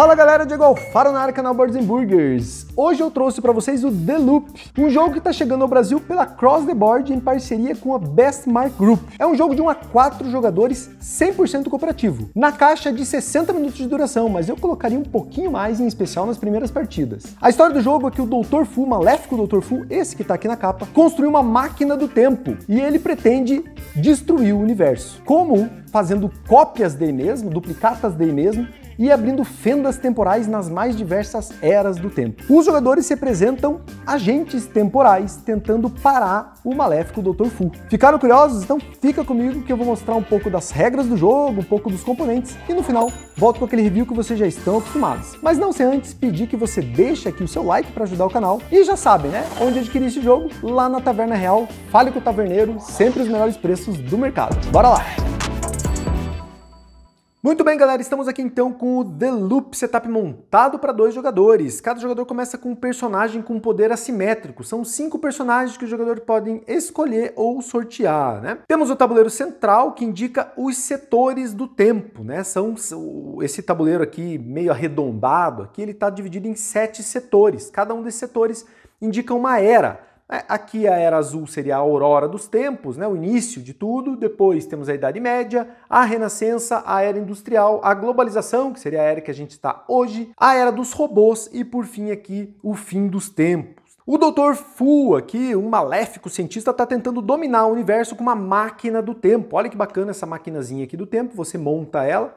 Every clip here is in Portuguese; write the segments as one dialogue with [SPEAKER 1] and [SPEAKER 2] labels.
[SPEAKER 1] Fala galera, Diego Alfaro na área, canal Birds and Burgers. Hoje eu trouxe para vocês o The Loop, um jogo que está chegando ao Brasil pela Cross the Board em parceria com a Best Mark Group. É um jogo de 1 a 4 jogadores 100% cooperativo. Na caixa de 60 minutos de duração, mas eu colocaria um pouquinho mais, em especial nas primeiras partidas. A história do jogo é que o Dr. Fu, maléfico Dr. Fu, esse que está aqui na capa, construiu uma máquina do tempo e ele pretende destruir o universo. Como? Fazendo cópias dele mesmo, duplicatas dele mesmo, e abrindo fendas temporais nas mais diversas eras do tempo. Os jogadores se apresentam agentes temporais tentando parar o maléfico Dr. Fu. Ficaram curiosos? Então fica comigo que eu vou mostrar um pouco das regras do jogo, um pouco dos componentes e no final volto com aquele review que vocês já estão acostumados. Mas não sem antes pedir que você deixe aqui o seu like para ajudar o canal e já sabe, né? Onde adquirir esse jogo? Lá na Taverna Real. Fale com o taverneiro, sempre os melhores preços do mercado. Bora lá! Muito bem, galera, estamos aqui então com o The Loop Setup montado para dois jogadores. Cada jogador começa com um personagem com poder assimétrico. São cinco personagens que os jogadores podem escolher ou sortear, né? Temos o tabuleiro central que indica os setores do tempo, né? São esse tabuleiro aqui meio arredondado, aqui ele está dividido em sete setores. Cada um desses setores indica uma era. É, aqui a Era Azul seria a aurora dos tempos, né, o início de tudo. Depois temos a Idade Média, a Renascença, a Era Industrial, a Globalização, que seria a era que a gente está hoje, a Era dos Robôs e, por fim, aqui o fim dos tempos. O Dr. Fu aqui, um maléfico cientista, está tentando dominar o universo com uma máquina do tempo. Olha que bacana essa maquinazinha aqui do tempo, você monta ela,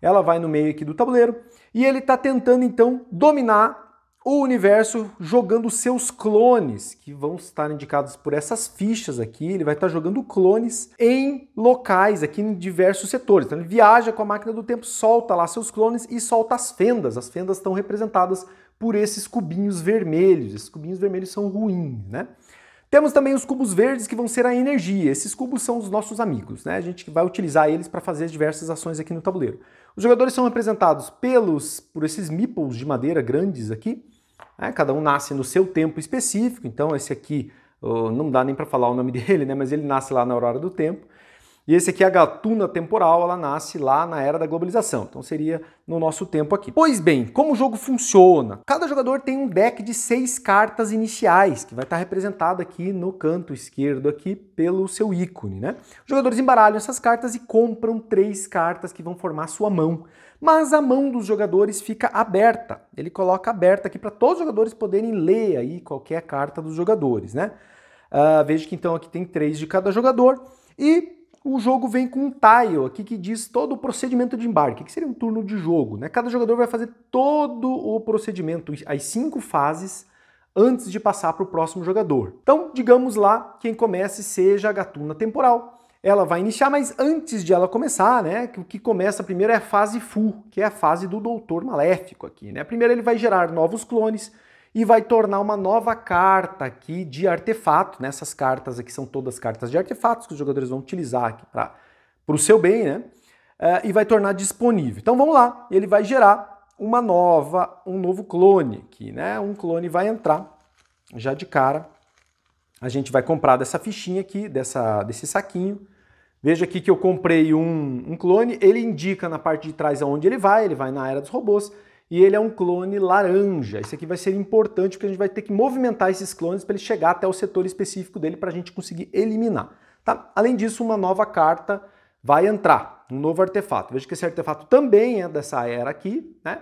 [SPEAKER 1] ela vai no meio aqui do tabuleiro, e ele está tentando então dominar o universo jogando seus clones, que vão estar indicados por essas fichas aqui. Ele vai estar jogando clones em locais, aqui em diversos setores. Então ele viaja com a máquina do tempo, solta lá seus clones e solta as fendas. As fendas estão representadas por esses cubinhos vermelhos. Esses cubinhos vermelhos são ruins, né? Temos também os cubos verdes que vão ser a energia. Esses cubos são os nossos amigos, né? A gente vai utilizar eles para fazer diversas ações aqui no tabuleiro. Os jogadores são representados pelos por esses meeples de madeira grandes aqui, é, cada um nasce no seu tempo específico, então esse aqui não dá nem para falar o nome dele, né? mas ele nasce lá na aurora do tempo. E esse aqui, é a gatuna temporal, ela nasce lá na era da globalização. Então seria no nosso tempo aqui. Pois bem, como o jogo funciona? Cada jogador tem um deck de seis cartas iniciais, que vai estar representado aqui no canto esquerdo aqui pelo seu ícone, né? Os jogadores embaralham essas cartas e compram três cartas que vão formar sua mão mas a mão dos jogadores fica aberta. Ele coloca aberta aqui para todos os jogadores poderem ler aí qualquer carta dos jogadores, né? Uh, ah, veja que então aqui tem três de cada jogador e o jogo vem com um tile aqui que diz todo o procedimento de embarque, que seria um turno de jogo. Né? Cada jogador vai fazer todo o procedimento, as cinco fases, antes de passar para o próximo jogador. Então, digamos lá, quem comece seja a gatuna temporal ela vai iniciar, mas antes de ela começar, né, o que começa primeiro é a fase Fu, que é a fase do Doutor Maléfico aqui, né? Primeiro ele vai gerar novos clones e vai tornar uma nova carta aqui de artefato, né? Essas cartas aqui são todas cartas de artefatos que os jogadores vão utilizar aqui para o seu bem, né? Uh, e vai tornar disponível. Então vamos lá, ele vai gerar uma nova, um novo clone aqui, né? Um clone vai entrar já de cara. A gente vai comprar dessa fichinha aqui, dessa, desse saquinho, Veja aqui que eu comprei um, um clone, ele indica na parte de trás aonde ele vai, ele vai na era dos robôs, e ele é um clone laranja. Isso aqui vai ser importante porque a gente vai ter que movimentar esses clones para ele chegar até o setor específico dele para a gente conseguir eliminar. Tá? Além disso, uma nova carta vai entrar, um novo artefato. Veja que esse artefato também é dessa era aqui, né?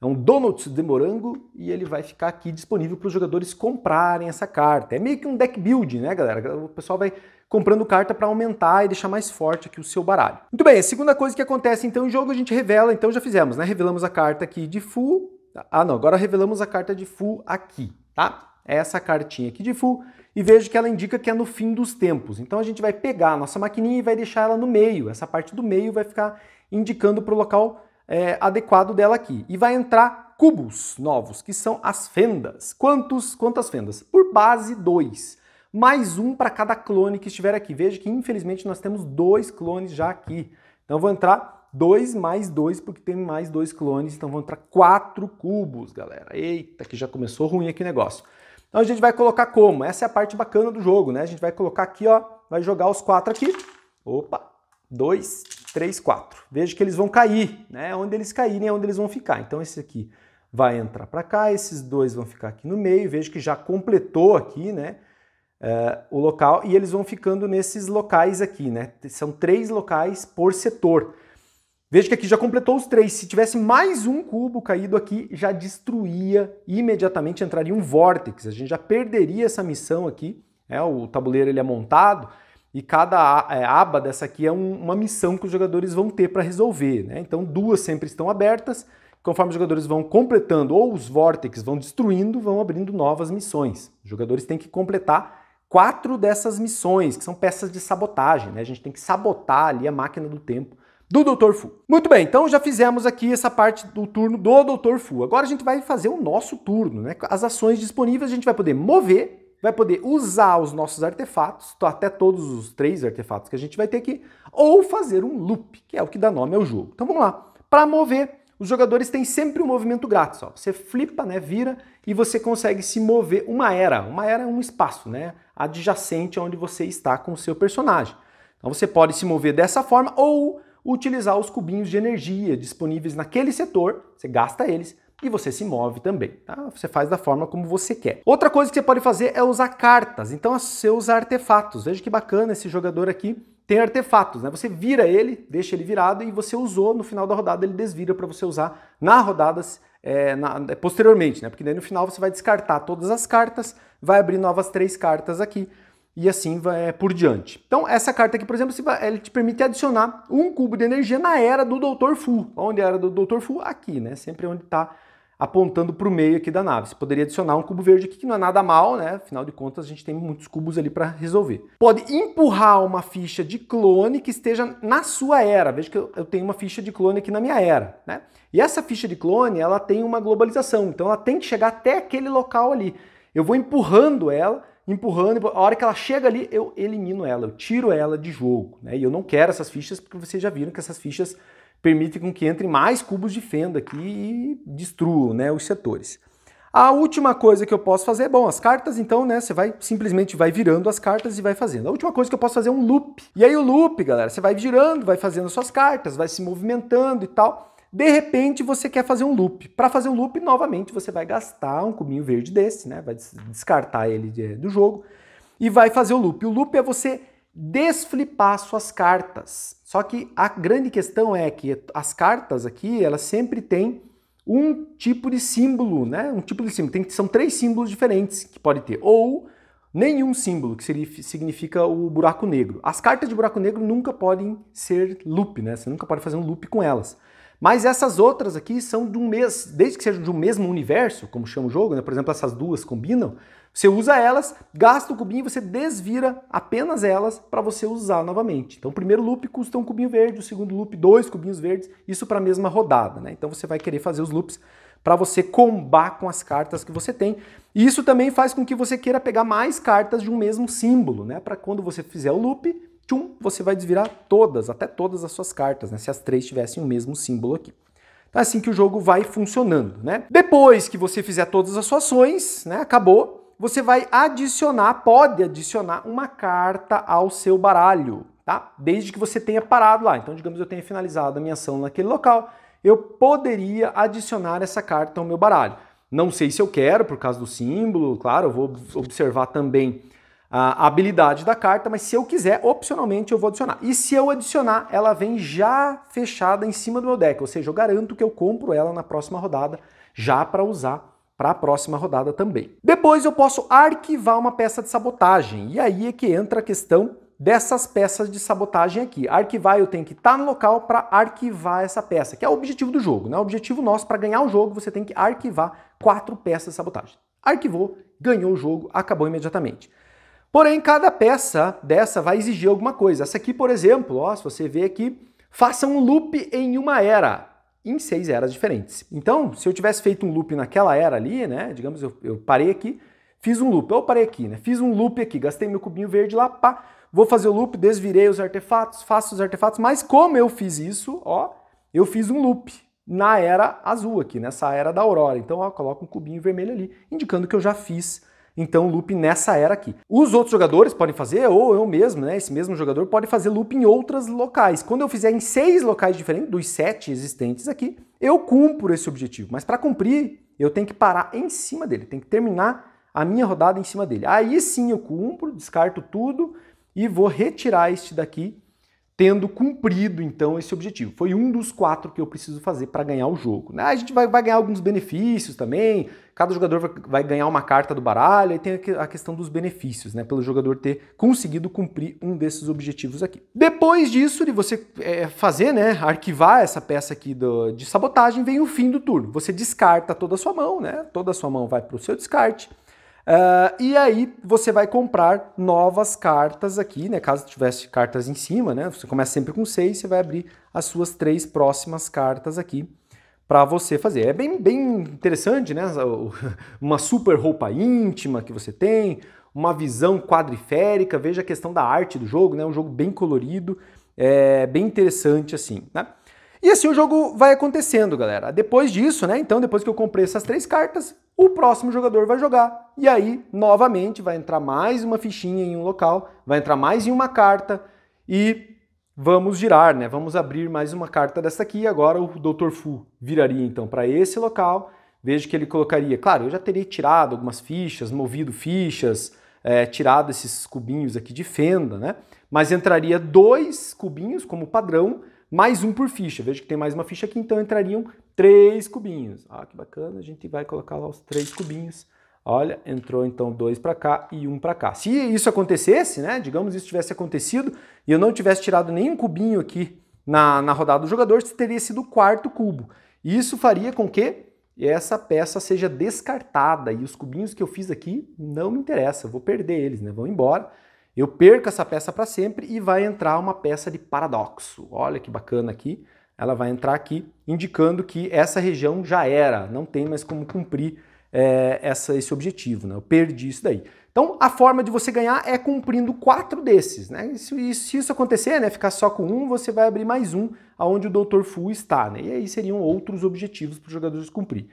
[SPEAKER 1] É um Donuts de morango e ele vai ficar aqui disponível para os jogadores comprarem essa carta. É meio que um deck build né, galera? O pessoal vai comprando carta para aumentar e deixar mais forte aqui o seu baralho. Muito bem, a segunda coisa que acontece então em jogo, a gente revela, então já fizemos, né? Revelamos a carta aqui de full. Ah, não, agora revelamos a carta de full aqui, tá? essa cartinha aqui de full e vejo que ela indica que é no fim dos tempos. Então a gente vai pegar a nossa maquininha e vai deixar ela no meio. Essa parte do meio vai ficar indicando para o local é, adequado dela aqui. E vai entrar cubos novos, que são as fendas. Quantos? Quantas fendas? Por base 2 mais um para cada clone que estiver aqui. Veja que infelizmente nós temos dois clones já aqui. Então vou entrar dois mais dois porque tem mais dois clones, então vão entrar quatro cubos, galera. Eita, que já começou ruim aqui o negócio. Então a gente vai colocar como? Essa é a parte bacana do jogo, né? A gente vai colocar aqui, ó, vai jogar os quatro aqui. Opa, dois, três, quatro. Veja que eles vão cair, né? Onde eles caírem é onde eles vão ficar. Então esse aqui vai entrar para cá, esses dois vão ficar aqui no meio. Veja que já completou aqui, né? uh, o local e eles vão ficando nesses locais aqui, né? São três locais por setor. Veja que aqui já completou os três. Se tivesse mais um cubo caído aqui, já destruía imediatamente, entraria um vórtex. A gente já perderia essa missão aqui. Né? O tabuleiro ele é montado e cada é, aba dessa aqui é um, uma missão que os jogadores vão ter para resolver. Né? Então duas sempre estão abertas. Conforme os jogadores vão completando ou os vórtex vão destruindo, vão abrindo novas missões. Os jogadores têm que completar quatro dessas missões, que são peças de sabotagem, né? A gente tem que sabotar ali a máquina do tempo do Dr. Fu. Muito bem, então já fizemos aqui essa parte do turno do Dr. Fu. Agora a gente vai fazer o nosso turno, né? As ações disponíveis a gente vai poder mover, vai poder usar os nossos artefatos, até todos os três artefatos que a gente vai ter aqui, ou fazer um loop, que é o que dá nome ao jogo. Então vamos lá. Para mover, os jogadores têm sempre um movimento grátis. Ó. Você flipa, né, vira e você consegue se mover uma era. Uma era é um espaço, né? adjacente onde você está com o seu personagem. Então você pode se mover dessa forma ou utilizar os cubinhos de energia disponíveis naquele setor, você gasta eles e você se move também. Tá? Você faz da forma como você quer. Outra coisa que você pode fazer é usar cartas, então seus artefatos. Veja que bacana esse jogador aqui. Tem artefatos, né? Você vira ele, deixa ele virado e você usou no final da rodada, ele desvira para você usar na rodadas é, na, é, posteriormente, né? Porque daí no final você vai descartar todas as cartas, vai abrir novas três cartas aqui e assim vai, é, por diante. Então essa carta aqui, por exemplo, ela te permite adicionar um cubo de energia na era do Dr. Fu. Onde era do Dr. Fu? Aqui, né? Sempre onde está apontando para o meio aqui da nave. Você poderia adicionar um cubo verde aqui, que não é nada mal, né? Afinal de contas, a gente tem muitos cubos ali para resolver. Pode empurrar uma ficha de clone que esteja na sua era. Veja que eu tenho uma ficha de clone aqui na minha era, né? E essa ficha de clone, ela tem uma globalização, então ela tem que chegar até aquele local ali. Eu vou empurrando ela, empurrando, a hora que ela chega ali, eu elimino ela, eu tiro ela de jogo, né? E eu não quero essas fichas, porque vocês já viram que essas fichas permite com que entre mais cubos de fenda aqui e destruam né, os setores. A última coisa que eu posso fazer, bom, as cartas, então, né, você vai simplesmente vai virando as cartas e vai fazendo. A última coisa que eu posso fazer é um loop. E aí o loop, galera, você vai girando, vai fazendo suas cartas, vai se movimentando e tal. De repente você quer fazer um loop. Para fazer um loop, novamente você vai gastar um cubinho verde desse, né? Vai descartar ele do jogo e vai fazer o loop. O loop é você desflipar suas cartas. Só que a grande questão é que as cartas aqui, elas sempre têm um tipo de símbolo, né? Um tipo de símbolo. Tem, que são três símbolos diferentes que pode ter. Ou nenhum símbolo, que seria, significa o buraco negro. As cartas de buraco negro nunca podem ser loop, né? Você nunca pode fazer um loop com elas. Mas essas outras aqui são do mesmo, desde que sejam do mesmo universo, como chama o jogo, né? Por exemplo, essas duas combinam, você usa elas, gasta o cubinho e você desvira apenas elas para você usar novamente. Então, o primeiro loop custa um cubinho verde, o segundo loop, dois cubinhos verdes, isso para a mesma rodada. Né? Então, você vai querer fazer os loops para você combar com as cartas que você tem. E isso também faz com que você queira pegar mais cartas de um mesmo símbolo, né? para quando você fizer o loop, tchum, você vai desvirar todas, até todas as suas cartas, né? se as três tivessem o mesmo símbolo aqui então, É assim que o jogo vai funcionando, né? Depois que você fizer todas as suas ações, né, acabou, você vai adicionar, pode adicionar uma carta ao seu baralho, tá? Desde que você tenha parado lá. Então, digamos eu tenha finalizado a minha ação naquele local, eu poderia adicionar essa carta ao meu baralho. Não sei se eu quero, por causa do símbolo, claro, eu vou observar também a habilidade da carta, mas se eu quiser, opcionalmente eu vou adicionar. E se eu adicionar, ela vem já fechada em cima do meu deck, ou seja, eu garanto que eu compro ela na próxima rodada já para usar para a próxima rodada também. Depois eu posso arquivar uma peça de sabotagem, e aí é que entra a questão dessas peças de sabotagem aqui. Arquivar eu tenho que estar tá no local para arquivar essa peça, que é o objetivo do jogo, né? O objetivo nosso para ganhar o jogo, você tem que arquivar quatro peças de sabotagem. Arquivou, ganhou o jogo, acabou imediatamente. Porém, cada peça dessa vai exigir alguma coisa. Essa aqui, por exemplo, ó, se você ver aqui, faça um loop em uma era em seis eras diferentes. Então, se eu tivesse feito um loop naquela era ali, né? Digamos, eu, eu parei aqui, fiz um loop, eu parei aqui, né? Fiz um loop aqui, gastei meu cubinho verde lá, pá, vou fazer o loop, desvirei os artefatos, faço os artefatos, mas como eu fiz isso, ó, eu fiz um loop na era azul aqui, nessa era da aurora. Então, ó, coloco um cubinho vermelho ali, indicando que eu já fiz então, loop nessa era aqui. Os outros jogadores podem fazer, ou eu mesmo, né? Esse mesmo jogador pode fazer loop em outras locais. Quando eu fizer em seis locais diferentes, dos sete existentes aqui, eu cumpro esse objetivo. Mas para cumprir, eu tenho que parar em cima dele, tenho que terminar a minha rodada em cima dele. Aí sim eu cumpro, descarto tudo e vou retirar este daqui tendo cumprido então esse objetivo. Foi um dos quatro que eu preciso fazer para ganhar o jogo. Né? A gente vai, vai, ganhar alguns benefícios também, cada jogador vai, vai ganhar uma carta do baralho, e tem a questão dos benefícios, né? Pelo jogador ter conseguido cumprir um desses objetivos aqui. Depois disso, de você é, fazer, né? Arquivar essa peça aqui do, de sabotagem, vem o fim do turno. Você descarta toda a sua mão, né? Toda a sua mão vai para o seu descarte Uh, e aí você vai comprar novas cartas aqui, né? Caso tivesse cartas em cima, né? Você começa sempre com seis, você vai abrir as suas três próximas cartas aqui para você fazer. É bem, bem interessante, né? Uma super roupa íntima que você tem, uma visão quadriférica, veja a questão da arte do jogo, né? É um jogo bem colorido, é bem interessante assim, né? E assim o jogo vai acontecendo, galera. Depois disso, né? Então, depois que eu comprei essas três cartas, o próximo jogador vai jogar. E aí, novamente, vai entrar mais uma fichinha em um local, vai entrar mais em uma carta e vamos girar, né? Vamos abrir mais uma carta dessa aqui. Agora o Dr. Fu viraria então para esse local. Vejo que ele colocaria, claro, eu já teria tirado algumas fichas, movido fichas, é, tirado esses cubinhos aqui de fenda, né? Mas entraria dois cubinhos como padrão, mais um por ficha. Vejo que tem mais uma ficha aqui, então entrariam três cubinhos. Ah, que bacana, a gente vai colocar lá os três cubinhos. Olha, entrou então dois para cá e um para cá. Se isso acontecesse, né, digamos isso tivesse acontecido e eu não tivesse tirado nenhum cubinho aqui na, na rodada do jogador, teria sido o quarto cubo. Isso faria com que essa peça seja descartada e os cubinhos que eu fiz aqui não me interessa, eu vou perder eles, né? Vão embora. Eu perco essa peça para sempre e vai entrar uma peça de paradoxo. Olha que bacana aqui ela vai entrar aqui indicando que essa região já era, não tem mais como cumprir é, essa, esse objetivo, né? eu perdi isso daí. Então, a forma de você ganhar é cumprindo quatro desses. Né? E se, se isso acontecer, né, ficar só com um, você vai abrir mais um aonde o Dr. Fu está. Né? E aí seriam outros objetivos para os jogadores cumprir.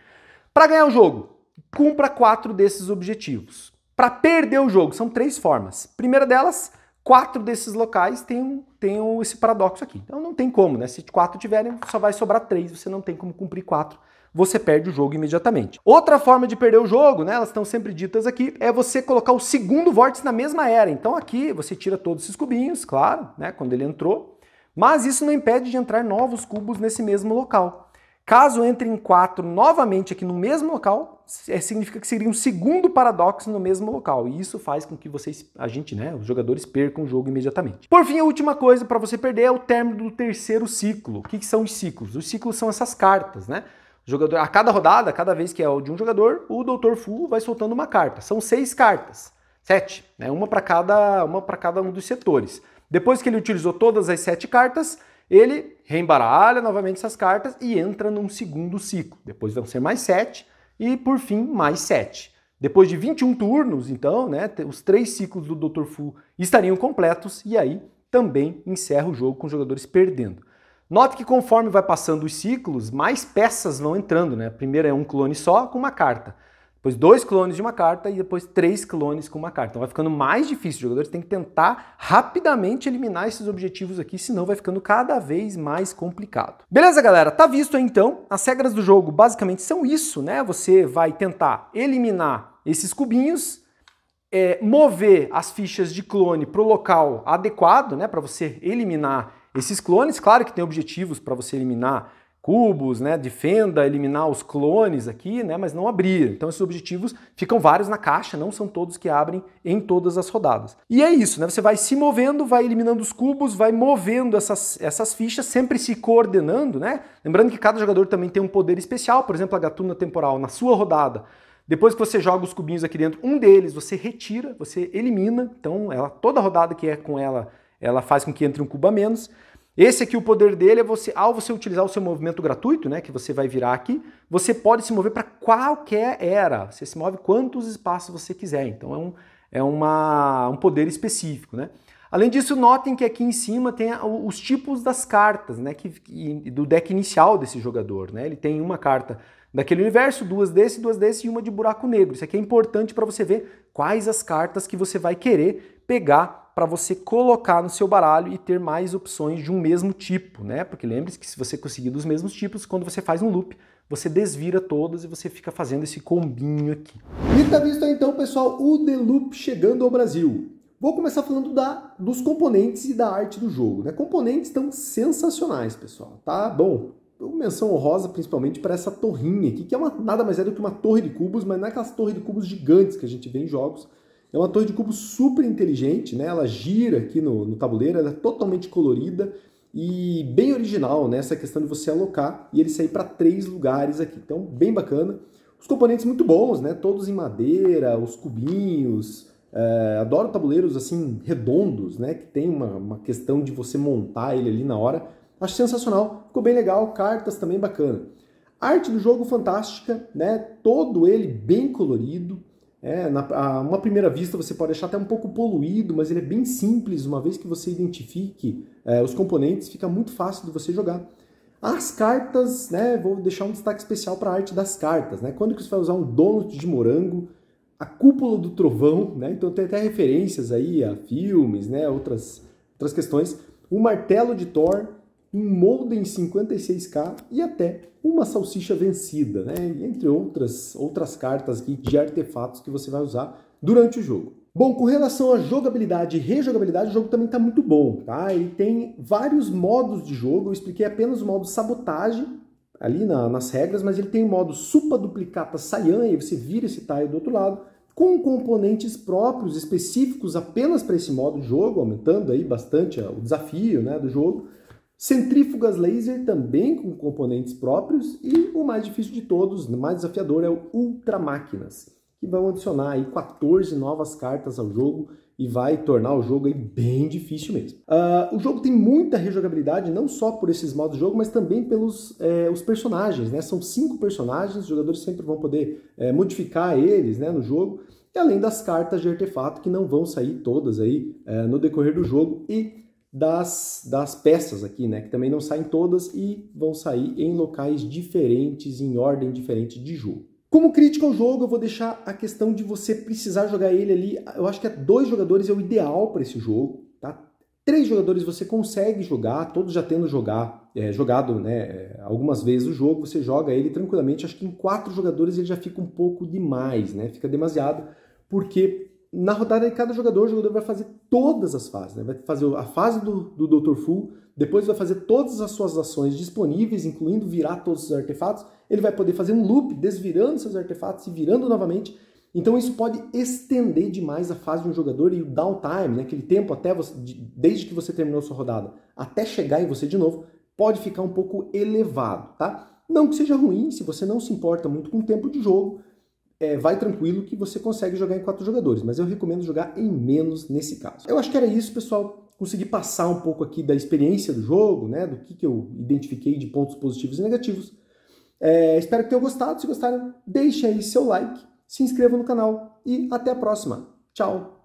[SPEAKER 1] Para ganhar o jogo, cumpra quatro desses objetivos. Para perder o jogo, são três formas. Primeira delas, quatro desses locais têm, têm esse paradoxo aqui. Então não tem como, né? Se quatro tiverem, só vai sobrar três, você não tem como cumprir quatro. Você perde o jogo imediatamente. Outra forma de perder o jogo, né? Elas estão sempre ditas aqui, é você colocar o segundo vórtice na mesma era. Então aqui você tira todos esses cubinhos, claro, né? Quando ele entrou. Mas isso não impede de entrar novos cubos nesse mesmo local. Caso entre em quatro novamente aqui no mesmo local, é, significa que seria um segundo paradoxo no mesmo local. E isso faz com que vocês, a gente, né, os jogadores percam o jogo imediatamente. Por fim, a última coisa para você perder é o término do terceiro ciclo. O que, que são os ciclos? Os ciclos são essas cartas, né? O jogador, a cada rodada, cada vez que é o de um jogador, o Dr. Fu vai soltando uma carta. São seis cartas, sete, né? Uma para cada, uma para cada um dos setores. Depois que ele utilizou todas as sete cartas, ele reembaralha novamente essas cartas e entra num segundo ciclo. Depois vão ser mais sete e por fim mais 7. Depois de 21 turnos, então, né, os três ciclos do Dr. Fu estariam completos e aí também encerra o jogo com os jogadores perdendo. Note que conforme vai passando os ciclos, mais peças vão entrando, né? Primeiro é um clone só com uma carta depois dois clones de uma carta e depois três clones com uma carta. Então vai ficando mais difícil. Os jogadores têm que tentar rapidamente eliminar esses objetivos aqui, senão vai ficando cada vez mais complicado. Beleza, galera? Tá visto aí, então. As regras do jogo basicamente são isso, né? Você vai tentar eliminar esses cubinhos, é, mover as fichas de clone para o local adequado, né? Para você eliminar esses clones. Claro que tem objetivos para você eliminar cubos, né, de fenda, eliminar os clones aqui, né, mas não abrir. Então esses objetivos ficam vários na caixa, não são todos que abrem em todas as rodadas. E é isso, né? Você vai se movendo, vai eliminando os cubos, vai movendo essas, essas fichas, sempre se coordenando, né? Lembrando que cada jogador também tem um poder especial, por exemplo, a gatuna temporal na sua rodada. Depois que você joga os cubinhos aqui dentro, um deles você retira, você elimina. Então, ela toda rodada que é com ela, ela faz com que entre um cubo a menos. Esse aqui, o poder dele é você, ao você utilizar o seu movimento gratuito, né, que você vai virar aqui, você pode se mover para qualquer era. Você se move quantos espaços você quiser. Então é um, é uma, um poder específico, né? Além disso, notem que aqui em cima tem os tipos das cartas, né, que, que do deck inicial desse jogador, né? Ele tem uma carta daquele universo, duas desse, duas desse e uma de buraco negro. Isso aqui é importante para você ver quais as cartas que você vai querer pegar para você colocar no seu baralho e ter mais opções de um mesmo tipo, né? Porque lembre-se que se você conseguir dos mesmos tipos, quando você faz um loop, você desvira todas e você fica fazendo esse combinho aqui. E tá visto então, pessoal, o The Loop chegando ao Brasil. Vou começar falando da, dos componentes e da arte do jogo. Né? Componentes estão sensacionais, pessoal. Tá bom menção honrosa principalmente para essa torrinha aqui, que é uma, nada mais é do que uma torre de cubos, mas não é aquelas torres de cubos gigantes que a gente vê em jogos. É uma torre de cubos super inteligente, né? Ela gira aqui no, no tabuleiro, ela é totalmente colorida e bem original, né? Essa questão de você alocar e ele sair para três lugares aqui. Então, bem bacana. Os componentes muito bons, né? Todos em madeira, os cubinhos. É, adoro tabuleiros assim redondos, né? Que tem uma, uma questão de você montar ele ali na hora Acho sensacional, ficou bem legal, cartas também bacana. arte do jogo fantástica, né? Todo ele bem colorido. É, na, a uma primeira vista você pode achar até um pouco poluído, mas ele é bem simples, uma vez que você identifique é, os componentes, fica muito fácil de você jogar. As cartas, né? Vou deixar um destaque especial para a arte das cartas, né? Quando que você vai usar um donut de morango, a cúpula do trovão, né? Então tem até referências aí a filmes, né? Outras, outras questões. O martelo de Thor, um molde em 56K e até uma salsicha vencida, né? entre outras, outras cartas aqui de artefatos que você vai usar durante o jogo. Bom, com relação à jogabilidade e rejogabilidade, o jogo também está muito bom, tá? Ele tem vários modos de jogo, eu expliquei apenas o modo sabotagem ali na, nas regras, mas ele tem o modo supa duplicata Saiyan, e você vira esse tile do outro lado, com componentes próprios específicos apenas para esse modo de jogo, aumentando aí bastante o desafio né, do jogo, Centrífugas laser também com componentes próprios e o mais difícil de todos, o mais desafiador, é o Ultramáquinas, que vão adicionar aí 14 novas cartas ao jogo e vai tornar o jogo aí bem difícil mesmo. Uh, o jogo tem muita rejogabilidade, não só por esses modos de jogo, mas também pelos é, os personagens, né? São cinco personagens, os jogadores sempre vão poder é, modificar eles né, no jogo, e além das cartas de artefato que não vão sair todas aí é, no decorrer do jogo e das, das peças aqui, né? Que também não saem todas e vão sair em locais diferentes, em ordem diferente de jogo. Como crítica ao jogo, eu vou deixar a questão de você precisar jogar ele ali. Eu acho que é dois jogadores é o ideal para esse jogo, tá? Três jogadores você consegue jogar, todos já tendo jogar, é, jogado né, é, algumas vezes o jogo, você joga ele tranquilamente. Acho que em quatro jogadores ele já fica um pouco demais, né? Fica demasiado, porque na rodada de cada jogador, o jogador vai fazer todas as fases. Né? Vai fazer a fase do, do Dr. Fu, depois vai fazer todas as suas ações disponíveis, incluindo virar todos os artefatos. Ele vai poder fazer um loop, desvirando seus artefatos e virando novamente. Então isso pode estender demais a fase de um jogador e o downtime, né? aquele tempo até você, desde que você terminou sua rodada até chegar em você de novo, pode ficar um pouco elevado, tá? Não que seja ruim se você não se importa muito com o tempo de jogo, é, vai tranquilo que você consegue jogar em quatro jogadores, mas eu recomendo jogar em menos nesse caso. Eu acho que era isso, pessoal. Consegui passar um pouco aqui da experiência do jogo, né, do que, que eu identifiquei de pontos positivos e negativos. É, espero que tenham gostado. Se gostaram, deixe aí seu like, se inscreva no canal e até a próxima. Tchau!